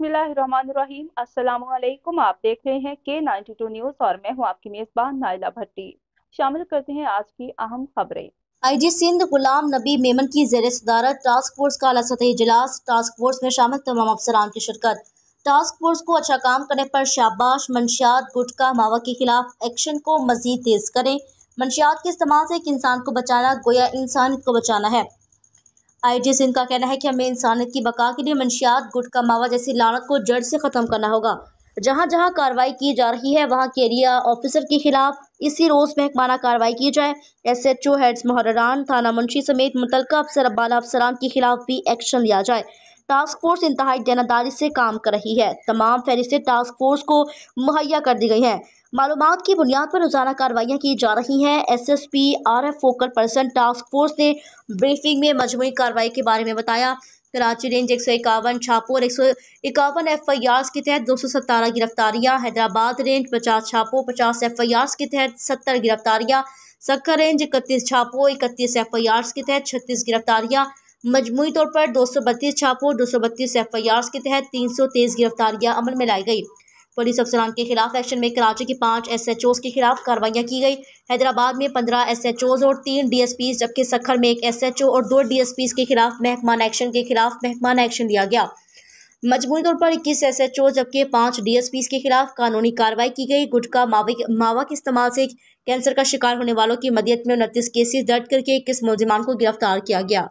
बिस्मिल्लाहिर्रहमानिर्रहीम अस्सलाम वालेकुम आप देख रहे हैं के 92 न्यूज और मैं हूं आपकी मेजबान नाइला भट्टी शामिल करते हैं आज की अहम खबरें आईजी सिंध गुलाम नबी मेमन की जेर सदारत टास्क फोर्स का अला सतह इजलास टास्क फोर्स में शामिल तमाम अफसरान की शिरकत टास्क फोर्स को अच्छा काम करने पर शाबाश मंशियात गुटखा मावा के खिलाफ एक्शन को मजीद तेज करें मंशियात के इस्तेमाल से एक इंसान को बचाना गोया इंसानियत को बचाना है जी सिंह का कहना है कि हमें इंसानियत की बका के लिए मंशियात का मावा जैसी लानत को जड़ से ख़त्म करना होगा जहां जहां कार्रवाई की जा रही है वहां के एरिया ऑफिसर के खिलाफ इसी रोज महकमाना कार्रवाई की जाए एस एच ओ हेड्स मोहरान थाना मुंशी समेत मुतलका अफसर अब्बाला अफसरान के खिलाफ भी एक्शन लिया जाए टास्क फोर्स इंतहाई जनादारी से काम कर रही है तमाम फहरिस्तें टास्क फोर्स को मुहैया कर दी गई हैं मालूम की बुनियाद पर रोजाना कार्रवाइयाँ की जा रही हैं S S P R F focal person task force ने ब्रीफिंग में मजमू कार्रवाई के बारे में बताया कराची रेंज एक सौ इक्यावन छापों और एक सौ इक्यावन एफ आई आर के तहत दो सौ सतारह गिरफ्तारियाँ हैदराबाद रेंज पचास छापों पचास एफ आई आर के तहत सत्तर गिरफ्तारियाँ सक्कर रेंज इकतीस छापों इकतीस एफ आई आर के तहत छत्तीस गिरफ्तारियाँ मजमू तौर पर दो सौ बत्तीस छापों दो सौ बत्तीस एफ आई आर के तहत तीन सौ तेईस गिरफ्तारियाँ अमल में लाई गई पुलिस अफसरान के खिलाफ एक्शन में कराची के पाँच एस एच ओज़ के खिलाफ कार्रवाइयाँ की गई हैदराबाद में पंद्रह एस एच ओज़ और तीन डी एस पी जबकि सखर में एक एस एच ओ और दो डी एस पीज़ के खिलाफ महकमान एक्शन के खिलाफ महकमान एक्शन लिया गया मजमूरी तौर पर इक्कीस एस एच ओ जबकि पाँच डी एस पीज़ के खिलाफ कानूनी कार्रवाई की गई गुटका मावा के इस्तेमाल से कैंसर का शिकार होने वालों की मदियत में उनतीस केसेज दर्ज करके इक्कीस मुलजमान को गिरफ्तार किया गया